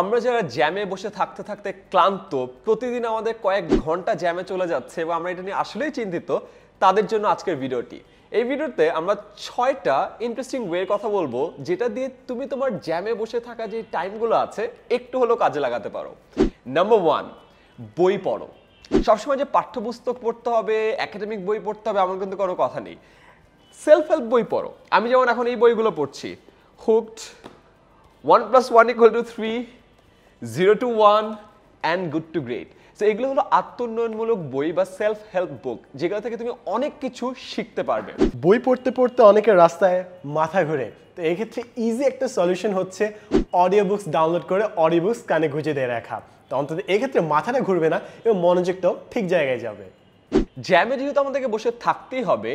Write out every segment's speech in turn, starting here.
আমরা যারা জ্যামে বসে থাকতে থাকতে ক্লান্ত প্রতিদিন আমাদের কয়েক ঘন্টা জ্যামে চলে যাচ্ছে এবং আমরা এটা নিয়ে আসলেই চিন্তিত তাদের জন্য আজকের ভিডিওটি এই ভিডিওতে আমরা ছয়টা ইন্টারেস্টিং ওয়ের কথা বলবো যেটা দিয়ে তুমি তোমার জ্যামে বসে থাকা যে টাইমগুলো আছে একটু হলেও কাজে লাগাতে পারো নাম্বার ওয়ান বই পড়ো সবসময় যে পাঠ্যপুস্তক পড়তে হবে একাডেমিক বই পড়তে হবে আমার কিন্তু কোনো কথা নেই সেলফ হেল্প বই পড়ো আমি যেমন এখন এই বইগুলো পড়ছি hooked one plus one equal to three zero to one and good to great তো এগুলো হলো আত্মোন্নয়নমূলক বই বা সেলফ হেল্প বুক যেগুলো থেকে তুমি অনেক কিছু শিখতে পারবে বই পড়তে পড়তে অনেকের রাস্তায় মাথা ঘুরে তো এক্ষেত্রে ইজি একটা সলিউশন হচ্ছে অডিও বুকস ডাউনলোড করে অডিও বুকস কানে গুঁজে দিয়ে রাখা তো অন্তত এক্ষেত্রে মাথাটা ঘুরবে না এবং মনোযোগটাও ঠিক জায়গায় যাবে জ্যামে যেহেতু আমাদেরকে বসে থাকতেই হবে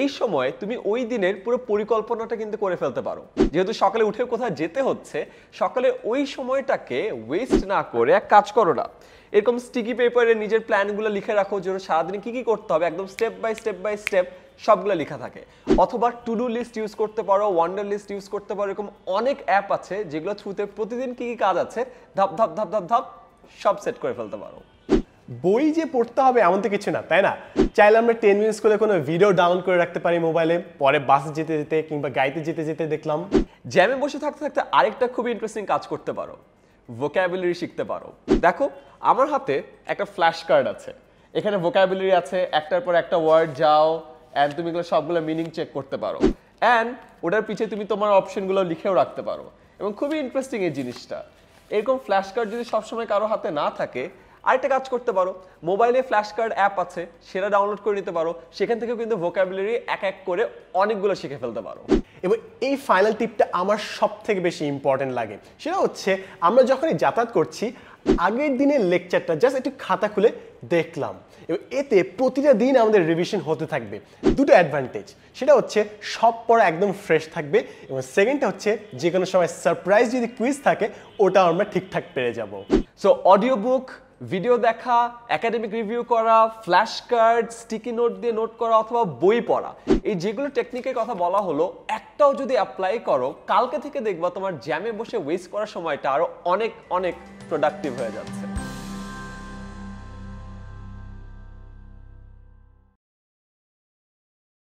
এই সময় তুমি ওই দিনের পুরো পরিকল্পনাটা কিন্তু করে ফেলতে পারো যেহেতু সকালে উঠে কোথাও যেতে হচ্ছে সকালে ওই সময়টাকে ওয়েস্ট না করে এক কাজ করো না এরকম স্টিকি পেপারে নিজের প্ল্যানগুলো লিখে রাখো যেন সারাদিন কী কী করতে হবে একদম step by step by step সবগুলো লেখা থাকে অথবা টু ডু লিস্ট ইউজ করতে পারো ওয়ান্ডার লিস্ট ইউজ করতে পারো এরকম অনেক অ্যাপ আছে যেগুলো থ্রুতে প্রতিদিন কী কী কাজ আছে ধাপ ধাপ ধাপ ধাপ ধাপ সব সেট করে ফেলতে পারো বই যে পড়তে হবে এমন তো কিছু না তাই না চাইলে আমরা টেন মিনিটস করে কোনো ভিডিও ডাউন করে রাখতে পারি মোবাইলে পরে বাসে যেতে যেতে কিংবা গাড়িতে যেতে যেতে দেখলাম জ্যামে বসে থাকতে থাকতে আরেকটা খুবই ইন্টারেস্টিং কাজ করতে পারো ভোক্যাবুলারি শিখতে পারো দেখো আমার হাতে একটা ফ্ল্যাশ কার্ড আছে এখানে ভোক্যাবুলারি আছে একটার পর একটা ওয়ার্ড যাও অ্যান্ড তুমি এগুলো সবগুলো মিনিং চেক করতে পারো অ্যান্ড ওটার পিছিয়ে তুমি তোমার অপশনগুলো লিখেও রাখতে পারো এবং খুবই ইন্টারেস্টিং এই জিনিসটা এরকম ফ্ল্যাশ কার্ড যদি সবসময় কারো হাতে না থাকে আরেকটা কাজ করতে পারো মোবাইলে ফ্ল্যাশ কার্ড অ্যাপ আছে সেটা ডাউনলোড করে নিতে পারো সেখান থেকেও কিন্তু ভোকাবুলারি এক এক করে অনেকগুলো শিখে ফেলতে পারো এবং এই ফাইনাল টিপটা আমার সব থেকে বেশি ইম্পর্টেন্ট লাগে সেটা হচ্ছে আমরা যখনই যাতায়াত করছি আগের দিনের লেকচারটা জাস্ট একটু খাতা খুলে দেখলাম এবং এতে প্রতিটা দিন আমাদের রিভিশন হতে থাকবে দুটো অ্যাডভান্টেজ সেটা হচ্ছে সব পড়া একদম ফ্রেশ থাকবে এবং সেকেন্ডটা হচ্ছে যে কোনো সময় সারপ্রাইজ যদি কুইজ থাকে ওটা আমরা ঠিকঠাক পেয়ে যাব সো অডিও বুক ভিডিও দেখা একাডেমিক রিভিউ করা ফ্ল্যাশ কার্ড স্টিকি নোট দিয়ে নোট করা অথবা বই পড়া এই যেগুলো টেকনিকের কথা বলা হলো একটাও যদি অ্যাপ্লাই করো কালকে থেকে দেখবা তোমার জ্যামে বসে ওয়েস্ট করার সময়টা আরও অনেক অনেক প্রোডাক্টিভ হয়ে যাচ্ছে